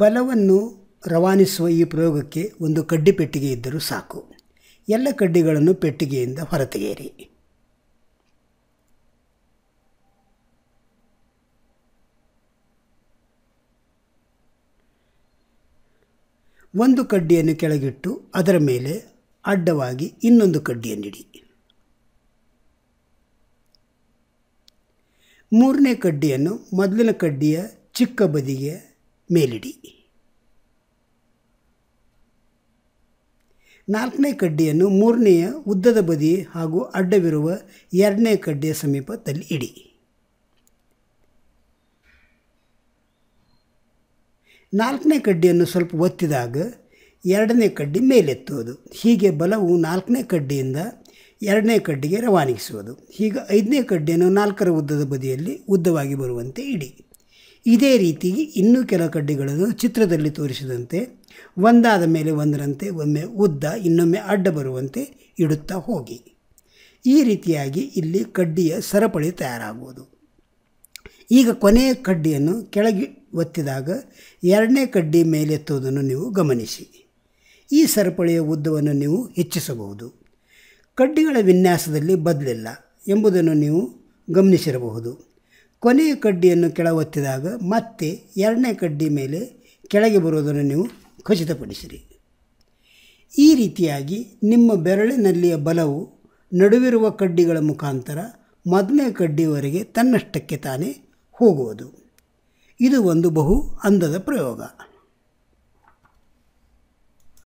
ಬಲವನ್ನು ರವಾನಿಸುವ ಈ ಪ್ರಯೋಗಕ್ಕೆ ಒಂದು ಕಡ್ಡಿ ಪೆಟ್ಟಿಗೆ ಇದ್ದರೂ ಸಾಕು ಎಲ್ಲ ಕಡ್ಡಿಗಳನ್ನು ಪೆಟ್ಟಿಗೆಯಿಂದ ಹೊರತೆಗೆಯಿರಿ ಒಂದು ಕಡ್ಡಿಯನ್ನು ಕೆಳಗಿಟ್ಟು ಅದರ ಮೇಲೆ ಅಡ್ಡವಾಗಿ ಇನ್ನೊಂದು ಕಡ್ಡಿಯನ್ನಿಡಿ ಮೂರನೇ ಕಡ್ಡಿಯನ್ನು ಮೊದಲಿನ ಕಡ್ಡಿಯ ಚಿಕ್ಕ ಬದಿಗೆ ಮೇಲಿಡಿ ನಾಲ್ಕನೇ ಕಡ್ಡಿಯನ್ನು ಮೂರನೆಯ ಉದ್ದದ ಬದಿ ಹಾಗೂ ಅಡ್ಡವಿರುವ ಎರಡನೇ ಕಡ್ಡಿಯ ಸಮೀಪದಲ್ಲಿ ಇಡಿ ನಾಲ್ಕನೇ ಕಡ್ಡಿಯನ್ನು ಸ್ವಲ್ಪ ಒತ್ತಿದಾಗ ಎರಡನೇ ಕಡ್ಡಿ ಮೇಲೆತ್ತುವುದು ಹೀಗೆ ಬಲವು ನಾಲ್ಕನೇ ಕಡ್ಡಿಯಿಂದ ಎರಡನೇ ಕಡ್ಡಿಗೆ ರವಾನಿಸುವುದು ಹೀಗೆ ಐದನೇ ಕಡ್ಡಿಯನ್ನು ನಾಲ್ಕರ ಉದ್ದದ ಬದಿಯಲ್ಲಿ ಉದ್ದವಾಗಿ ಬರುವಂತೆ ಇಡಿ ಇದೇ ರೀತಿ ಇನ್ನೂ ಕೆಲ ಕಡ್ಡಿಗಳನ್ನು ಚಿತ್ರದಲ್ಲಿ ತೋರಿಸಿದಂತೆ ಒಂದಾದ ಮೇಲೆ ಒಂದರಂತೆ ಒಮ್ಮೆ ಉದ್ದ ಇನ್ನೊಮ್ಮೆ ಅಡ್ಡ ಬರುವಂತೆ ಇಡುತ್ತಾ ಹೋಗಿ ಈ ರೀತಿಯಾಗಿ ಇಲ್ಲಿ ಕಡ್ಡಿಯ ಸರಪಳಿ ತಯಾರಾಗುವುದು ಈಗ ಕೊನೆಯ ಕಡ್ಡಿಯನ್ನು ಕೆಳಗೆ ಒತ್ತಿದಾಗ ಎರಡನೇ ಕಡ್ಡಿ ಮೇಲೆತ್ತುವುದನ್ನು ನೀವು ಗಮನಿಸಿ ಈ ಸರಪಳಿಯ ಉದ್ದವನ್ನು ನೀವು ಹೆಚ್ಚಿಸಬಹುದು ಕಡ್ಡಿಗಳ ವಿನ್ಯಾಸದಲ್ಲಿ ಬದಲಿಲ್ಲ ಎಂಬುದನ್ನು ನೀವು ಗಮನಿಸಿರಬಹುದು ಕೊನೆಯ ಕಡ್ಡಿಯನ್ನು ಕೆಳ ಒತ್ತಿದಾಗ ಮತ್ತೆ ಎರಡನೇ ಕಡ್ಡಿ ಮೇಲೆ ಕೆಳಗೆ ಬರುವುದನ್ನು ನೀವು ಖಚಿತಪಡಿಸಿರಿ ಈ ರೀತಿಯಾಗಿ ನಿಮ್ಮ ಬೆರಳಿನಲ್ಲಿಯ ಬಲವು ನಡುವಿರುವ ಕಡ್ಡಿಗಳ ಮುಖಾಂತರ ಮೊದಲನೇ ಕಡ್ಡಿಯವರೆಗೆ ತನ್ನಷ್ಟಕ್ಕೆ ತಾನೇ ಹೋಗುವುದು ಇದು ಒಂದು ಬಹು ಅಂದದ ಪ್ರಯೋಗ